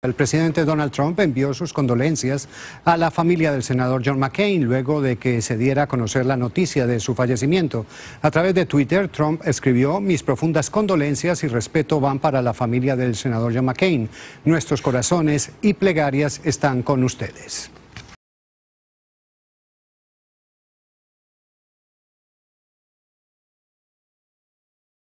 El presidente Donald Trump envió sus condolencias a la familia del senador John McCain luego de que se diera a conocer la noticia de su fallecimiento. A través de Twitter, Trump escribió, mis profundas condolencias y respeto van para la familia del senador John McCain. Nuestros corazones y plegarias están con ustedes.